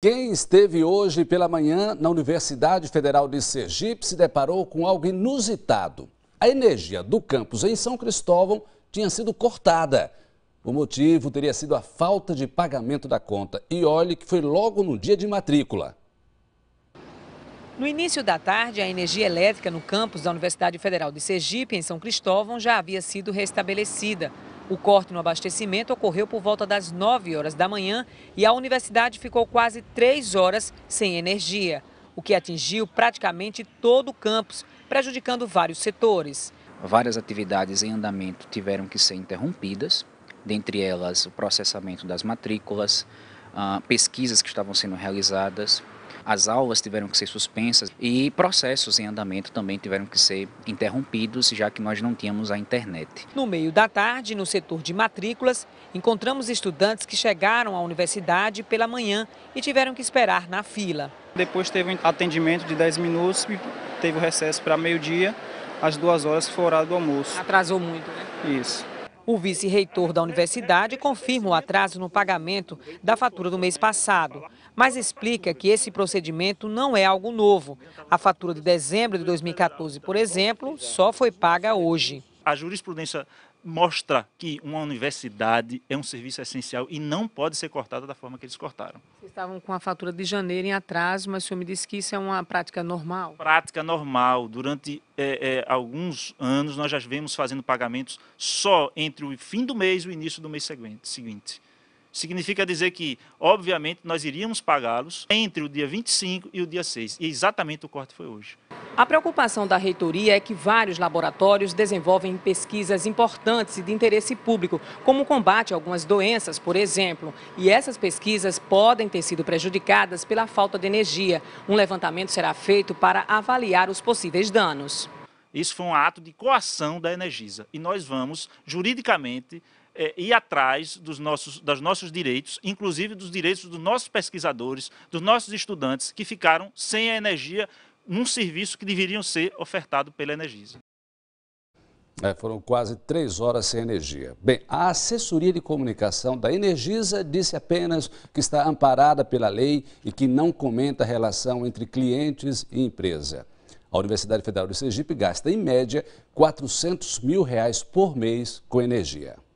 Quem esteve hoje pela manhã na Universidade Federal de Sergipe se deparou com algo inusitado. A energia do campus em São Cristóvão tinha sido cortada. O motivo teria sido a falta de pagamento da conta. E olhe que foi logo no dia de matrícula. No início da tarde, a energia elétrica no campus da Universidade Federal de Sergipe, em São Cristóvão, já havia sido restabelecida. O corte no abastecimento ocorreu por volta das 9 horas da manhã e a universidade ficou quase 3 horas sem energia, o que atingiu praticamente todo o campus, prejudicando vários setores. Várias atividades em andamento tiveram que ser interrompidas, dentre elas o processamento das matrículas, ah, pesquisas que estavam sendo realizadas, as aulas tiveram que ser suspensas e processos em andamento também tiveram que ser interrompidos, já que nós não tínhamos a internet. No meio da tarde, no setor de matrículas, encontramos estudantes que chegaram à universidade pela manhã e tiveram que esperar na fila. Depois teve um atendimento de 10 minutos e teve o recesso para meio-dia. Às duas horas foi o horário do almoço. Atrasou muito, né? Isso. O vice-reitor da universidade confirma o atraso no pagamento da fatura do mês passado, mas explica que esse procedimento não é algo novo. A fatura de dezembro de 2014, por exemplo, só foi paga hoje. A jurisprudência mostra que uma universidade é um serviço essencial e não pode ser cortada da forma que eles cortaram. Vocês estavam com a fatura de janeiro em atraso, mas o senhor me disse que isso é uma prática normal? Prática normal. Durante é, é, alguns anos, nós já vemos fazendo pagamentos só entre o fim do mês e o início do mês seguinte. Significa dizer que, obviamente, nós iríamos pagá-los entre o dia 25 e o dia 6. E exatamente o corte foi hoje. A preocupação da reitoria é que vários laboratórios desenvolvem pesquisas importantes e de interesse público, como o combate a algumas doenças, por exemplo. E essas pesquisas podem ter sido prejudicadas pela falta de energia. Um levantamento será feito para avaliar os possíveis danos. Isso foi um ato de coação da Energisa. E nós vamos, juridicamente, é, ir atrás dos nossos, dos nossos direitos, inclusive dos direitos dos nossos pesquisadores, dos nossos estudantes que ficaram sem a energia num serviço que deveriam ser ofertado pela Energisa. É, foram quase três horas sem energia. Bem, a assessoria de comunicação da Energisa disse apenas que está amparada pela lei e que não comenta a relação entre clientes e empresa. A Universidade Federal de Sergipe gasta, em média, 400 mil reais por mês com energia.